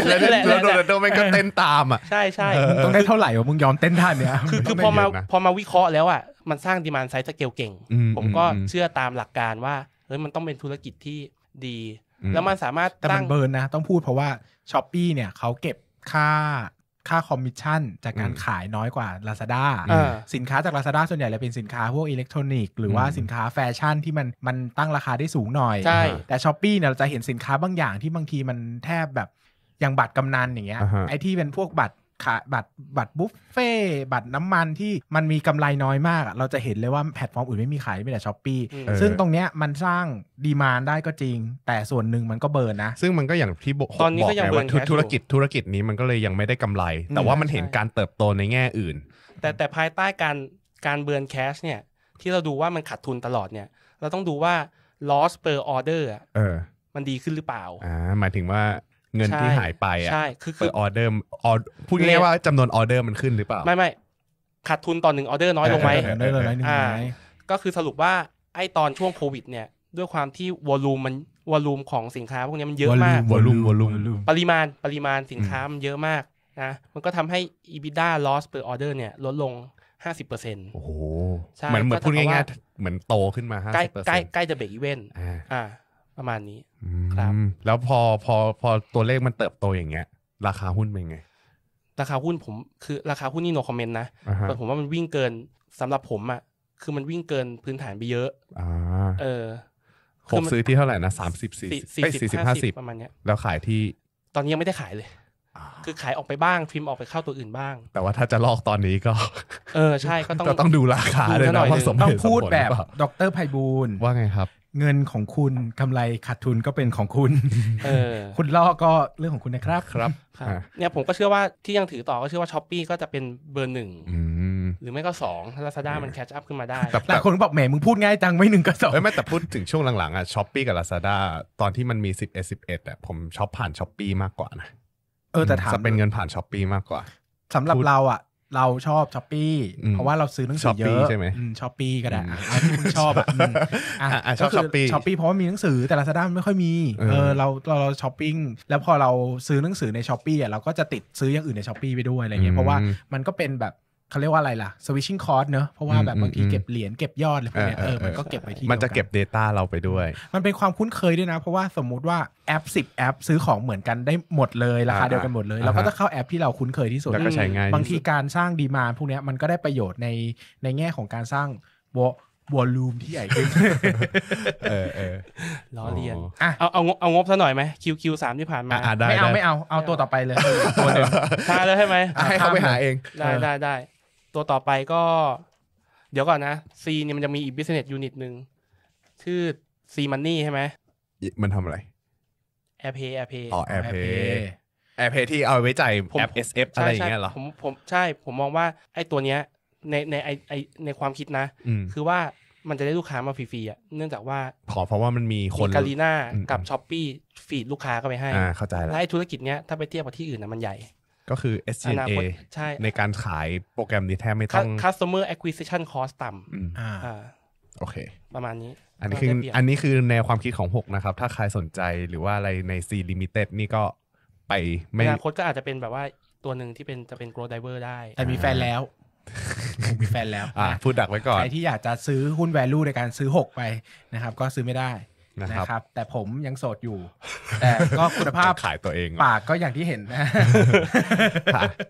แล้วโรนันโดมันก็เต้นตามอ่ะใช่ใช่ต้องได้เท่าไหร่องมึงยอมเต้นท่าเนี่ยคือคือพอมาพอมาวิเคราะห์แล้วอ่ะมันสร้างดีมานไซส์สเกลเก่งผมก็เชื่อตามหลักการว่าเฮ้ยมันต้องเป็นธุรกิจที่ดี แล้วมันสามารถแต่มันเบิร์นนะ ต้องพูดเพราะว่าช้อปปีเนี่ยเขาเก็บค่าค่าคอมมิชชั่นจากการขายน้อยกว่า Lazada สินค้าจาก Lazada ส่วนใหญ่จะเป็นสินค้าพวกอิเล็กทรอนิกส์หรือว่าสินค้าแฟชั่นที่มันมันตั้งราคาได้สูงหน่อย แต่ช้อปปีเนี่ย เราจะเห็นสินค้าบางอย่างที่บางทีมันแทบแบบอย่างบัตรกำนันอย่างเงี้ยไอ้ที่เป็นพวกบัตรขายบัตรบัตรบุฟเฟ่บัตรน้ำมันที่มันมีกำไรน้อยมาก เราจะเห็นเลยว่าแพลตฟอร์มอื่นไม่มีขายไม่แต่ช้อปปี้ซึ่งตรงเนี้ยมันสร้างดีมานได้ก็จริง แต่ส่วนหนึ่งมันก็เบิร์นนะ ซึ่งมันก็อย่างที่บอกตอนนี้ก็ยังเบิร์นธุรกิจธุรกิจนี้มันก็เลยยังไม่ได้กำไร แต่ว่ามันเห็นการเติบโตในแง่อื่น แต่แต่ภายใต้การการเบิร์นแคชเนี่ยที่เราดูว่ามันขาดทุนตลอดเนี่ย เราต้องดูว่า loss per order มันดีขึ้นหรือเปล่าอ่าหมายถึงว่าเงินที่หายไปอ่ะใช่คือคือออเดอร์ออพูดง่ายว่าจำนวนออเดอร์มันขึ้นหรือเปล่า ไม่ไม่ขาดทุนต่อหนึ่งออเดอร์น้อยลงไหมน้อยลงไหมก็คือสรุปว่าไอตอนช่วงโควิด เนี่ย ด้วยความที่วอลลุ่มมันวอลลุ่มของสินค้าพวกนี้มันเยอะมากวอลลุ่มวอลลุ่มปริมาณปริมาณสินค้ามันเยอะมากนะมันก็ทำให้ EBITDA loss per order เนี่ย ลดลง 50%โอ้โหใช่เหมือนเหมือนพูดง่ายๆ เหมือนโตขึ้นมา50%ใกล้ใกล้ใกล้จะเบรกอีเวนอ่าประมาณนี้ครับ แล้วพอพอพอตัวเลขมันเติบโตอย่างเงี้ย ราคาหุ้นเป็นไง ราคาหุ้นผม คือราคาหุ้นนี่โนคอมเมนต์นะแต่ผมว่ามันวิ่งเกินสำหรับผมอะคือมันวิ่งเกินพื้นฐานไปเยอะอเออผมซื้อที่เท่าไหร่นะสามสิบสี่สี่สิบห้าสิบประมาณเนี้ยแล้วขายที่ตอนนี้ยังไม่ได้ขายเลยคือขายออกไปบ้างฟิล์มออกไปเข้าตัวอื่นบ้าง แต่ว่าถ้าจะลอกตอนนี้ก็ เออใช่ ก็ต้องต้องดูราคาเลยนะตต้องพูดแบบดรไพบูลว่าไงครับเงินของคุณกำไรขาดทุนก็เป็นของคุณ เออคุณลอกก็เรื่องของคุณนะครับครับ เนี่ยผมก็เชื่อว่าที่ยังถือต่อก็เชื่อว่าช้อปปีก็จะเป็นเบอร์หนึ่งหรือไม่ก็สองถ้าลาซาด้ามันแคชอัพขึ้นมาได้หลายคนบอกแหมมึงพูดง่ายจังไม่หนึ่งก็สองไม่แต่พูดถึงช่วงหลัง ๆ อ่ะช้อปปีกับลาซาด้าตอนที่มันมีสิบเอ็็ดดสิบเอ่ะผมช้อปผ่านช้อปปีมากกว่านะเออแต่ถามจะเป็นเงินผ่านช้อปปีมากกว่าสำหรับเรา อ่ะเราชอบช้อปปี้เพราะว่าเราซื้อหนังสือเยอะใช่ไหมช้อปปี้ก็ได้ที่คุณชอบอ่ะชอบช้อปปี้ช้อปปี้เพราะว่ามีหนังสือแต่ละซาด้าไม่ค่อยมีเออราเราเราช้อปปิ้งแล้วพอเราซื้อหนังสือในช้อปปี้อ่ะเราก็จะติดซื้ออย่างอื่นในช้อปปี้ไปด้วยอะไรเงี้ยเพราะว่ามันก็เป็นแบบเขาเรียกว่าอะไรล่ะ switching cost เนอะเพราะว่าแบบบางทีเก็บเหรียญเก็บยอดอะไรพวกเนี้ยเออมันก็เก็บไปที่มันจะเก็บ Data เราไปด้วย มันเป็นความคุ้นเคยด้วยนะ เพราะว่าสมมุติว่าแอป10 แอปซื้อของเหมือนกันได้หมดเลย ราคาเดียวกันหมดเลย เราก็จะเข้าแอปที่เราคุ้นเคยที่สุดแล้วก็ใช้ง่ายบางทีการสร้างดีมาพวกเนี้ยมันก็ได้ประโยชน์ในในแง่ของการสร้างวอลลุ่มที่ใหญ่ขึ้นเออเออล้อเลียนอ่ะเอาเอาเอางบซะหน่อยไหมคิวคิวสามที่ผ่านมาไม่เอาไม่เอาเอาตัวต่อไปเลยตัวเดิมทาเลยใช่ไหมให้เขาไปหาเองได้ได้ได้ตัวต่อไปก็ เดี๋ยวก่อนนะ C เนี่ยมันจะมีอีก business unit หนึ่ง ชื่อ C Money ใช่ไหม มันทำอะไร AirPay AirPay อ๋อ AirPay แอร์เพย์ที่เอาไว้ใจแอป SF อะไรอย่างเงี้ยเหรอผมผมใช่ ผมมองว่าไอ้ตัวเนี้ยในในไอไอในความคิดนะ คือว่ามันจะได้ลูกค้ามาฟรีๆอ่ะเนื่องจากว่า ขอเพราะว่ามันมีคนกาลีน่ากับช้อปปี้ฟีดลูกค้าก็ไปให้อ่าเข้าใจแล้วไอ้ธุรกิจเนี้ยถ้าไปเทียบกับที่อื่นนะมันใหญ่ก็คือ SG&A ใช่ในการขายโปรแกรมนี้แทบไม่ต้อง customer acquisition cost ต่ำอ่า โอเค ประมาณนี้ อันนี้คืออันนี้คือแนวความคิดของหกนะครับ ถ้าใครสนใจหรือว่าอะไรใน C Limited นี่ก็ไปไม่อนาคตก็อาจจะเป็นแบบว่าตัวหนึ่งที่เป็นจะเป็น growth driver ได้ แต่มีแฟนแล้ว มีแฟนแล้ว พูดดักไว้ก่อน ใครที่อยากจะซื้อหุ้น value ในการซื้อ 6 ไปนะครับ ก็ซื้อไม่ได้นะครับ แต่ผมยังโสดอยู่ แต่ก็คุณภาพขายตัวเองปากก็อย่างที่เห็นนะ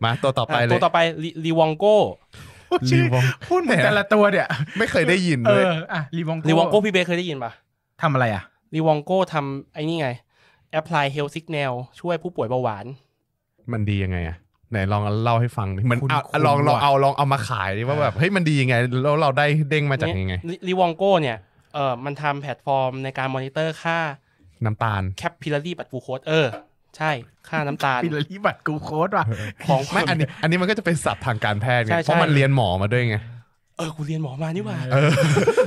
มาตัวต่อไปเลย ตัวต่อไปรีวองโก้รีวองพูดเหมือนแต่ละตัวเนี่ย ไม่เคยได้ยินเลยอ่ะรีวองโก้รีวองโกพี่เบเคยได้ยินปะทำอะไรอ่ะรีวองโก้ทำไอ้นี่ไงแอปพลายเฮลซิกแนลช่วยผู้ป่วยเบาหวาน มันดียังไงอ่ะ ไหนลองเล่าให้ฟังมันลองลองเอาลองเอามาขายดิว่าแบบเฮ้ยมันดียังไงแล้วเราได้เด้งมาจากยังไง รีวองโก้เนี่ยเออ มันทำแพลตฟอร์มในการมอนิเตอร์ค่า น้ำตาลแคปพิลารีบัตกูโคสเออใช่ ค่าน้ำตาลพิลารีบัตกูโคสว่ะของไม่อันนี้ อันนี้มันก็จะเป็นศัพท์ทางการแพทย์เพราะมันเรียนหมอมาด้วยไง เออ กูเรียนหมอมานี่ว่า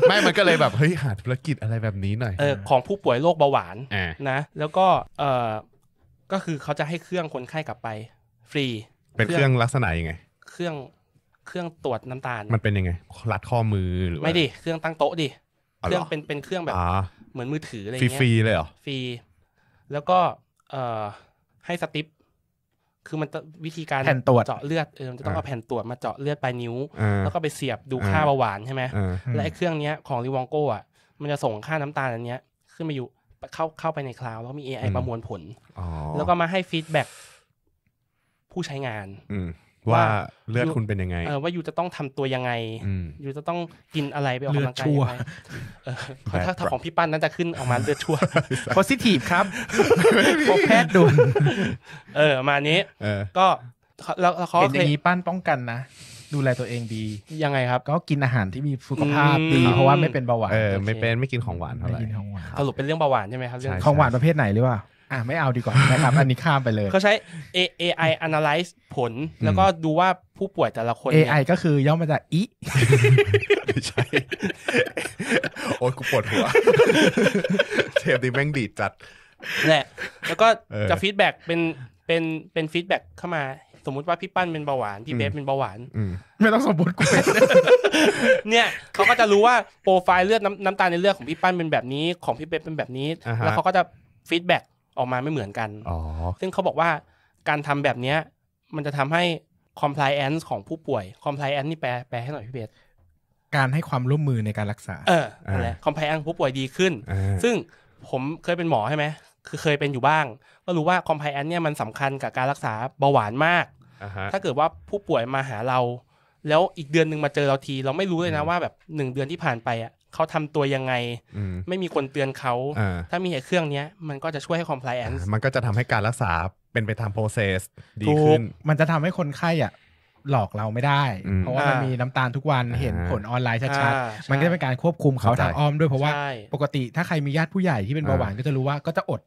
ไม่มันก็เลยแบบ เฮ้ยหาธุรกิจอะไรแบบนี้หน่อยเออของผู้ป่วยโรคเบาหวานนะแล้วก็เออก็คือเขาจะให้เครื่องคนไข้กลับไป ฟรี เป็นเครื่องลักษณะยังไง เครื่องเครื่องตรวจน้ำตาลมันเป็นยังไงรัดข้อมือหรือไม่ดิเครื่องตั้งโต๊ะดิเครื่องเป็นเป็นเครื่องแบบ เหมือนมือถืออะไรเงี้ยฟรีเลยเหรอฟรีแล้วก็เอ่อ ให้สติปคือมันวิธีการแผ่นตรวจเจาะเลือดเออจะต้องเอาแผ่นตรวจมาเจาะเลือดปลายนิ้ว แล้วก็ไปเสียบดูค่าเบาหวานใช่ไหมและไอ้เครื่องเนี้ยของรีวองโก้อ่ะมันจะส่งค่าน้ำตาลอันเนี้ย ขึ้นมาอยู่เข้าเข้าไปในคลาวด์แล้วมี AI ประมวลผลแล้วก็มาให้ฟีดแบ็ผู้ใช้งานว่าเลือดคุณเป็นยังไง เออว่ายูจะต้องทำตัวยังไงยูจะต้องกินอะไรไปออกกำลังกายยังไงถ้าถ้าของพี่ปั้นนั้นจะขึ้นออกมาเลือดชั่วโพสิทีฟครับพบแพทย์ดูเออ มานี้ก็แล้วเขาเป็นอย่างนี้ปั้นป้องกันนะดูแลตัวเองดียังไงครับ ก็กินอาหารที่มีสุขภาพดีเพราะว่าไม่เป็นเบาหวานเออไม่เป็นไม่กินของหวานเท่าไหร่สรุปเป็นเรื่องเบาหวานใช่ไหมครับของหวานประเภทไหนหรือว่าอ่ะ ไม่เอาดีกว่านะครับอันนี้ข้ามไปเลยเขาใช้ AI analyze ผลแล้วก็ดูว่าผู้ป่วยแต่ละคน AI ก็คือย่อมาจากอีใช่โอ้ยกูปวดหัวเทปนี้แม่งดีจัดแหละแล้วก็จะฟีดแบ็กเป็นเป็นเป็นฟีดแบ็กเข้ามา สมมุติว่าพี่ปั้นเป็นเบาหวาน พี่เบฟเป็นเบาหวาน ไม่ต้องสมมติกูเป็นเนี่ย เขาก็จะรู้ว่าโปรไฟล์เลือดน้ำน้ำตาลในเลือดของพี่ปั้นเป็นแบบนี้ของพี่เบฟเป็นแบบนี้ แล้วเขาก็จะฟีดแบ็กออกมาไม่เหมือนกัน ซึ่งเขาบอกว่าการทำแบบนี้มันจะทำให้ compliance ของผู้ป่วย compliance นี่แปลแปลให้หน่อยพี่เบสการให้ความร่วมมือในการรักษา เออ อะไร compliance ผู้ป่วยดีขึ้น ซึ่งผมเคยเป็นหมอใช่ไหม คือเคยเป็นอยู่บ้าง ก็รู้ว่า compliance เนี่ยมันสำคัญกับการรักษาเบาหวานมาก ถ้าเกิดว่าผู้ป่วยมาหาเรา แล้วอีกเดือนหนึ่งมาเจอเราที เราไม่รู้เลยนะว่าแบบหนึ่งเดือนที่ผ่านไปอ่ะเขาทำตัวยังไงไม่มีคนเตือนเขา ถ้ามีหตุเครื่องเนี้ยมันก็จะช่วยให้ compliance มันก็จะทำให้การรักษาเป็นไปตาม process ดีขึ้น มันจะทำให้คนไข้อ่ะ หลอกเราไม่ได้ เพราะว่ามันมีน้ำตาลทุกวันเห็นผลออนไลน์ชัดๆ มันก็จะเป็นการควบคุมเขาทางอ้อมด้วยเพราะว่าปกติถ้าใครมีญาติผู้ใหญ่ที่เป็นเบาหวานก็จะรู้ว่าก็จะอด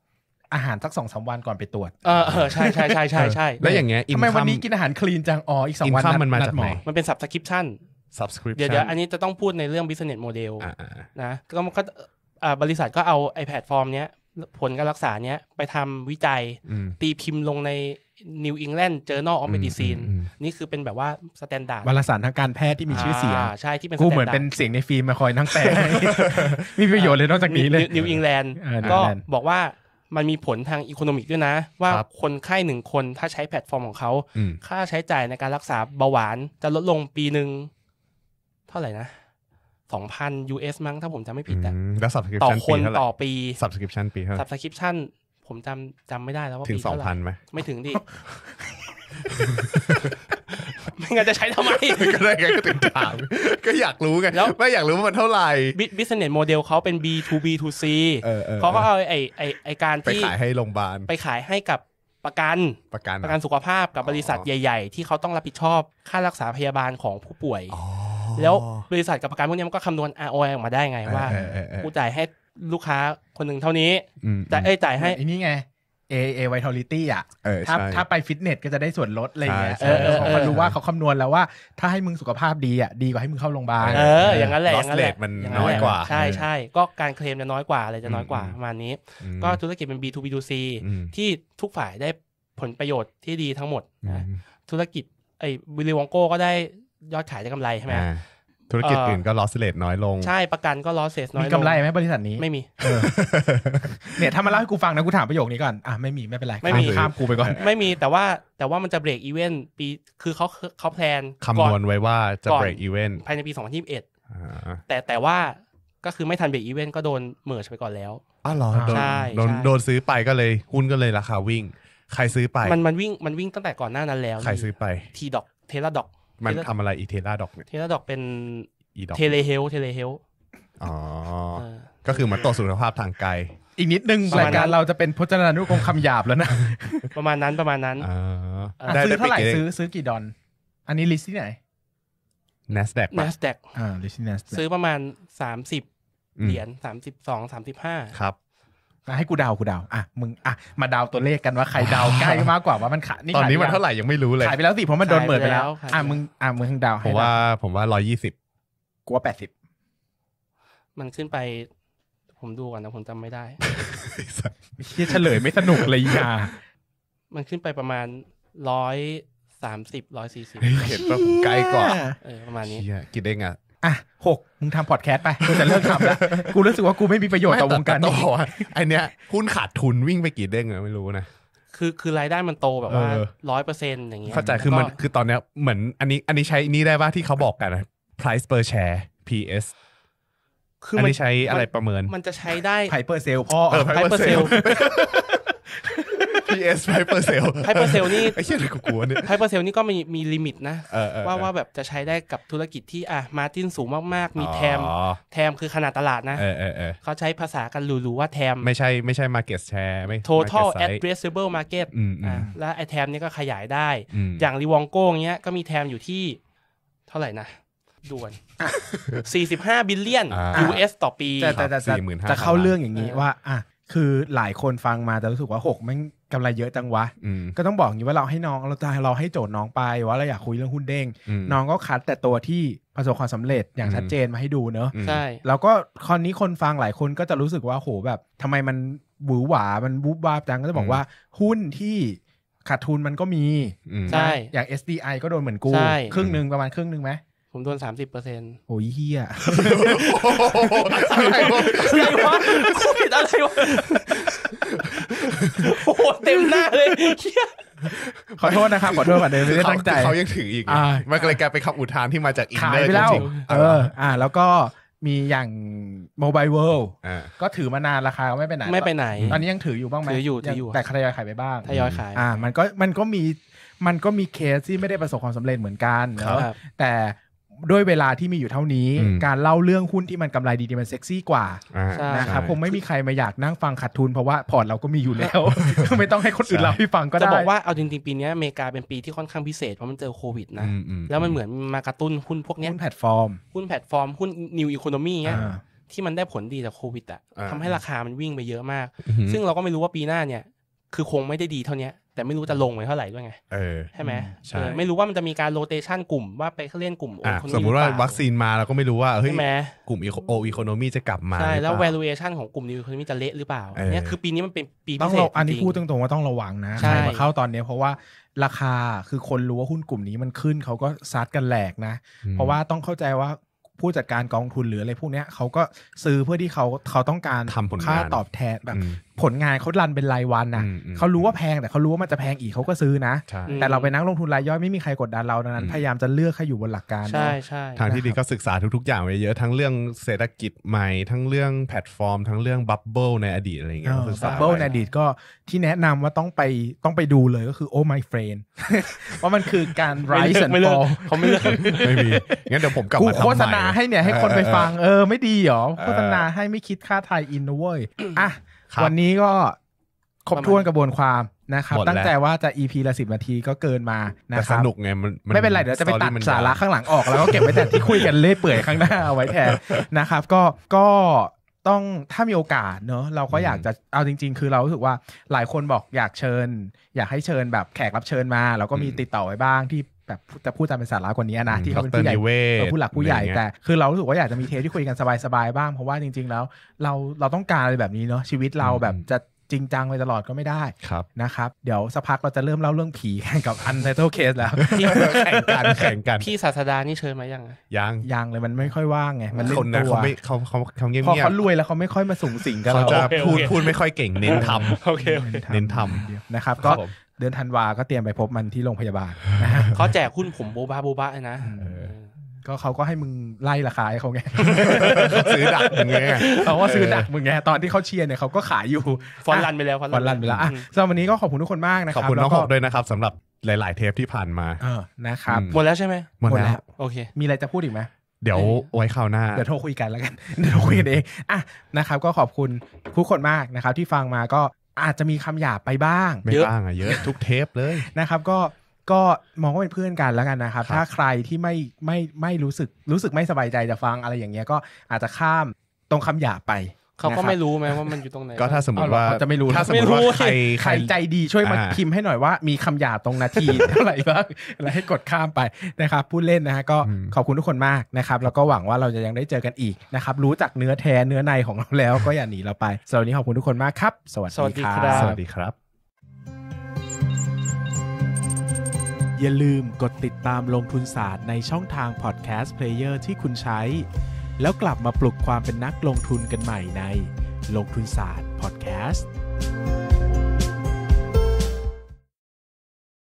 อาหารสักสองสาวันก่อนไปตรวจเออใช่ใช่ใช่ใช่ใช่แล้วอย่างเงี้ยทำไมวันนี้กินอาหารคลีนจังอ๋ออีกสองวันมันมาจากไหนมันเป็นสับสคริปชั่น subscription เดี๋ยวอันนี้จะต้องพูดในเรื่อง business model นะก็มันก็บริษัทก็เอาไอแพลตฟอร์มเนี้ยผลการรักษาเนี้ยไปทำวิจัยตีพิมพ์ลงใน New England Journal of Medicine นี่คือเป็นแบบว่าสแตนดาร์ดวารสารทางการแพทย์ที่มีชื่อเสียงใช่ที่เป็นกูเหมือนเป็นเสียงในฟิล์มมาคอยนั่งแปลมีประโยชน์เลยนอกจากนี้เลย New England ก็บอกว่ามันมีผลทางอีโคโนมิกด้วยนะ ว่าคนไข้หนึ่งคนถ้าใช้แพลตฟอร์มของเขาค่าใช้จ่ายในการรักษาเบาหวาน จะลดลงปีหนึ่งท่าไหร่นะสองพัน US มั้ง ถ้าผมจำไม่ผิดอะแล้ว subscription ต่อคนต่อปี subscription ปีเท่าไหร่ subscription ผมจำจำไม่ได้แล้วว่าถึงสองพันไหมไม่ถึงดิไม่งั้นจะใช้ทำไม ก็ได้ไงก็ถึงถามก็อยากรู้ไงแล้วไม่อยากรู้ว่ามันเท่าไหร่ business model เขาเป็น B to B to C เขาก็เอาไอ้ไอ้ไอ้การที่ ไปขายให้โรงพยาบาลไปขายให้กับประกัน ประกันประกันสุขภาพกับบริษัทใหญ่ ๆ ที่เขาต้องรับผิดชอบค่ารักษาพยาบาลของผู้ป่วยแล้วบริษัทกับประกันพวกนี้มันก็คำนวณ ROI ออกมาได้ไงว่ากูจ่ายให้ลูกค้าคนหนึ่งเท่านี้จ่ายอ้จ่ายให้อันนี้ไง A A vitality อ่ะ ถ้าถ้าไปฟิตเนสก็จะได้ส่วนลด อะไรเงี้ยเขารู้ว่าเขาคำนวณแล้วว่าถ้าให้มึงสุขภาพดีอ่ะดีกว่าให้มึงเข้าโรงพยาบาลเออ อย่างนั้นแหละอย่างนั้นแหละมันน้อยกว่า ใช่ใช่ก็การเคลมจะน้อยกว่าอะไรจะน้อยกว่าประมาณนี้ ก็ธุรกิจเป็น B2B2C ที่ทุกฝ่ายได้ผลประโยชน์ที่ดีทั้งหมดธุรกิจไอ้บิวองโก้ก็ได้ยอดขายได้กำไรใช่ไหม ธุรกิจอื่นก็ลอสเลสน้อยลง ใช่ประกันก็ลอสเลสน้อย มีกำไรไหมบริษัทนี้ ไม่มีเนี่ยถ้ามาเล่าให้กูฟังนะ กูถามประโยคนี้ก่อน อ่ะ ไม่มีไม่เป็นไรไม่มีข้ามกูไปก่อน ไม่มีแต่ว่าแต่ว่ามันจะเบรกอีเวนต์ปีคือเขาเขาแพลนคำนวณไว้ว่าจะเบรกอีเวนต์ภายในปี 2021อแต่แต่ว่าก็คือไม่ทันเบรกอีเวนต์ก็โดนเมิร์ชไปก่อนแล้ว อ้าวเหรอใช่โดนโดนซื้อไปก็เลยหุ้นก็เลยราคาวิ่งใครซื้อไป มันมันวิ่งมันวิ่งตั้งแต่ก่อนหน้านั้นแล้ว ใครซื้อไปทีดอกเทเลดอกมันทำอะไร อีเทราดอกเนี่ยเทราดอกเป็นเทเลเฮลเทเลเฮลอ๋อก็คือมาต่อสุขภาพทางกายอีกนิดนึงรายการเราจะเป็นพจนานุกรมคำหยาบแล้วนะประมาณนั้นประมาณนั้นซื้อเท่าไหร่ซื้อซื้อกี่ดอน อันนี้ลิสที่ไหน n a s d a q n a s d a q อ่าลิสที่ n a s d a q ซื้อประมาณสามสิบเหรียญสามสิบสองสามสิบห้าครับให้กูเดากูเดาอ่ะมึงอ่ะมาเดาตัวเลขกันว่าใครเดาใกล้มากกว่าว่ามันขายตอนนี้มันเท่าไหร่ยังไม่รู้เลยขายไปแล้วสิ เพราะมันโดนเหมือไปแล้ว อ่ะมึงอ่ะมึงเดาผมว่า ผมว่าร้อยยี่สิบกูว่าแปดสิบมันขึ้นไปผมดูก่อนนะผมจำไม่ได้เเฉลยไม่สนุกเลยยา มันขึ้นไปประมาณร้อยสามสิบร้อยสี่สิบเห็นปะใกล้กว่าประมาณนี้กินได้ไงอ่ะหกมึงทำพอดแคสต์ไป กูจะเลิกทำแล้ว กูรู้สึกว่ากูไม่มีประโยชน์ต่อวงการต่ออไอเนี้ยหุ้นขาดทุนวิ่งไปกี่เด้งอไม่รู้นะ คือคือรายได้มันโตแบบว่าร้อยเปอร์เซ็นต์อย่างเงี้ยเข้าใจคือมันคือตอนเนี้ยเหมือนอันนี้อันนี้ใช้นี่ได้ว่าที่เขาบอกกันนะ price per share PS คือมันใช้อะไรประเมิน มันจะใช้ได้ไฮเปอร์เซลพ่อไพเปอร์เซล PS Hyper Cell Hyper Cell นี่ไอ้เชี่ยอะไรกูกลัวเนี่ย Hyper Cell นี่ก็มี มีลิมิตนะ ว่า ว่าแบบจะใช้ได้กับธุรกิจที่อ่ะมาจิ้นสูงมากๆ มีแทมแทมคือขนาดตลาดนะเขาใช้ภาษากันหรูๆว่าแทม ไม่ใช่ไม่ใช่ Market Share ไม่ Total Addressable Market อ่าแล้วไอ้แทมนี่ก็ขยายได้ อย่างรีวองโก้เงี้ยก็มีแทมอยู่ที่ เท่าไหร่นะด่วน 45บิลเลียน US ต่อปีแต่แต่แต่จะเข้าเรื่องอย่างนี้ว่าอ่ะคือหลายคนฟังมาแต่รู้สึกว่าหกมันกำไรเยอะจังวะ ก็ต้องบอกอย่างนี้ว่าเราให้น้องเราจะเราให้โจทย์น้องไปว่าเราอยากคุยเรื่องหุ้นเด้ง น้องก็คัดแต่ตัวที่ประสบความสำเร็จอย่างชัดเจนมาให้ดูเนอะใช่ แล้วก็คอนนี้คนฟังหลายคนก็จะรู้สึกว่าโหแบบทำไมมันหวือหวามันบุบวาบจังก็จะบอกว่า หุ้นที่ขาดทุนมันก็มีใช่อย่าง SDI ก็โดนเหมือนกูครึ่งหนึ่งประมาณครึ่งหนึ่งไหมผมโดนสามสิบเปอร์เซ็นต์โอ้ยเฮียอะไรวะคะไริดอะไรวะโอ้เต็มหน้าเลยเฮียขอโทษนะครับ ขอโทษก่อนเลยไม่ได้ตั้งใจเขายังถืออีกมันเลยกลายเป็นคำอุทานที่มาจากอินเนอร์จริงเอออ่า แล้วก็มีอย่างโมบายเวิลด์ก็ถือมานาน ราคาไม่ไปไหนไม่ไปไหนตอนนี้ยังถืออยู่บ้างไหมถืออยู่ถืออยู่แต่ทยอยขายไปบ้างทยอยขายอ่ามันก็มันก็มีมันก็มีเคสที่ไม่ได้ประสบความสำเร็จเหมือนกันเนาะแต่ด้วยเวลาที่มีอยู่เท่านี้การเล่าเรื่องหุ้นที่มันกำไรดีีมันเซ็กซี่กว่านะครับคงไม่มีใครมาอยากนั่งฟังขัดทุน เพราะว่าพอร์ตเราก็มีอยู่แล้ว ไม่ต้องให้คนอื่นเราพี่ฟังก็จะได้บอกว่าเอาจริงๆปีนี้อเมริกาเป็นปีที่ค่อนข้างพิเศษเพราะมันเจอโควิดนะแล้วมันเหมือนมากระตุ้นหุ้นพวกนี้หุ้นแพลตฟอร์มหุ้นแพลตฟอร์มหุ้นนิวอีโคโนมีเนี้ยที่มันได้ผลดีจากโควิดอะาทำให้ราคามันวิ่งไปเยอะมาก ซึ่งเราก็ไม่รู้ว่าปีหน้าเนี่ย คือคงไม่ได้ดีเท่านี้ยแต่ไม่รู้จะลงไปเท่าไหร่ด้วยไงใช่ไหมใช่ไม่รู้ว่ามันจะมีการโรเตชันกลุ่ม ว่าไปเล่นกลุ่มโอีคสมมุติว่าวัคซีนมาเราก็ไม่รู้ว่าเฮ้ยกลุ่มโออีโคโนมีจะกลับมาใช่แล้ว valuation ของกลุ่มอีโคโนมีจะเละหรือเปล่าเนี่ยคือปีนี้มันเป็นปีพิเศษอันนี้พูดตรงๆว่าต้องระวังนะใครมาเข้าตอนนี้เพราะว่า ราคาคือคนรู้ว่าหุ้นกลุ่มนี้มันขึ้นเขาก็ซัดกันแหลกนะ เพราะว่าต้องเข้าใจว่าผู้จัดการกองทุนหรืออะไรพวกนี้เขาก็ซื้อเพื่อที่เขาเขาต้องการทำผลค่าตอบแทนแบบผลงานเขารันเป็นรายวันนะเขารู้ว่าแพงแต่เขารู้ว่ามันจะแพงอีกเขาก็ซื้อนะ แต่เราไปนักลงทุนรายย่อยไม่มีใครกดดันเราดังนั้นพยายามจะเลือกให้อยู่บนหลักการใช่ใช่ทางที่ดีก็ศึกษาทุกๆอย่างไว้เยอะทั้งเรื่องเศรษฐกิจใหม่ทั้งเรื่องแพลตฟอร์มทั้งเรื่องบับเบิลในอดีตอะไรเงี้ยศึกษาบับเบิลในอดีตก็ที่แนะนำว่าต้องไปต้องไปดูเลยก็คือโอ้ my friend ว่ามันคือการไร s e and f ล l l เขาไม่เลือกไม่มีงั้นเดี๋ยวผมกลับมาโฆษณาให้เนี่ยให้คนไปฟัง เออไม่ดีหรอโฆษณาให้ไม่คิดค่าไทยอินนะเว้ยอ่ะวันนี้ก็ครบถ้วนกระบวนความนะครับ ตั้งใจว่าจะ EP ละสิบนาทีก็เกินมานะครับสนุกไงมันไม่เป็นไรเดี๋ยวจะไปตัดสาระข้างหลังออก แล้วก็เก็บไว้แต่ที่คุยกันเล่เปื่อยข้างหน้าเอาไว้แทนนะครับ ก็ก็ต้องถ้ามีโอกาสเนอะเราก็อยากจะเอาจริง ๆ คือเรารู้สึกว่าหลายคนบอกอยากเชิญ อยากให้เชิญแบบแขกรับเชิญมา เราก็มีติดต่อไว้บ้างที่แบบจะพูดตามเป็นสาระกว่านี้นะที่เขาเป็นผู้ใหญ่ผู้หลักผู้ใหญ่แต่ คือเรารู้สึกว่าอยากจะมีเทปที่คุยกันสบายๆบ้างเพราะว่าจริงๆแล้ว เราเราต้องการอะไรแบบนี้เนาะชีวิตเราแบบจะจริงจังไปตลอดก็ไม่ได้นะครับ เดี๋ยวสักพักเราจะเริ่มเล่าเรื่องผี กังกับอันไทเทลเคสแล้วแข่งกันแข่งกันพี่ศาสดานี่เชิญมายังยังยังเลยมันไม่ค่อยว่างไงมันเล่นตัวเขาไม่เขาเขาเขาเงียบเขารวยแล้วเขาไม่ค่อยมาสูงสิงกันเขาจะพูดพูดไม่ค่อยเก่งเน้นทำเน้นทำนะครับก็เดือนธันวาก็เตรียมไปพบมันที่โรงพยาบาล เขาแจกหุ้นผมโบบาโบบาเลยนะก็เขาก็ให้มึงไล่ราคาให้เขาไง ซื้อดักมึงไงเขาว่าซื้อดักมึงไงตอนที่เขาเชียร์เนี่ยเขาก็ขายอยู่ฟอนรันไปแล้วฟอนรันไปแล้วสำหรับวันนี้ก็ขอบคุณทุกคนมากนะครับขอบคุณน้องหกด้วยนะครับสำหรับหลายๆ เทปที่ผ่านมานะครับหมดแล้วใช่ไหมหมดแล้วโอเค มีอะไรจะพูดอีกไหมเดี๋ยวไว้คราวหน้าเดี๋ยวโทรคุยกันแล้วกัน เดี๋ยวโทรคุยกันเองอ่ะนะครับ ก็ขอบคุณทุกคนมากนะครับ ที่ฟังมาก็อาจจะมีคำหยาบไปบ้างเยอะบ้างอะเยอะทุกเทปเลยนะครับก็ก็มองว่าเป็นเพื่อนกันแล้วกันนะครับ ถ้าใครที่ไม่ไม่ไม่รู้สึกรู้สึกไม่สบายใจจะฟังอะไรอย่างเงี้ยก็อาจจะข้ามตรงคำหยาบไปเขาก็ไม่รู้ไหมว่ามันอยู่ตรงไหนก็ถ้าสมมติว่าจะไม่รู้ถ้าสมมติว่าใครใคร ใจดีช่วยมาพิมพ์ให้หน่อยว่า มีคำหยาตรงนาทีเท่าไหร่บ้างแล้วให้กดข้ามไปนะครับพูดเล่นนะฮะก็ขอบคุณทุกคนมากนะครับแล้วก็หวังว่าเราจะยังได้เจอกันอีกนะครับรู้จักเนื้อแท้เนื้อในของเราแล้ว ก็อย่าหนีเราไปสำหรับนี้ขอบคุณทุกคนมากครับ สวัสดีครับ สวัสดีครับ อย่าลืมกดติดตามลงทุนศาสตร์ในช่องทางพอดแคสต์เพลเยอร์ที่คุณใช้แล้วกลับมาปลุกความเป็นนักลงทุนกันใหม่ใน ลงทุนศาสตร์พอดแคสต์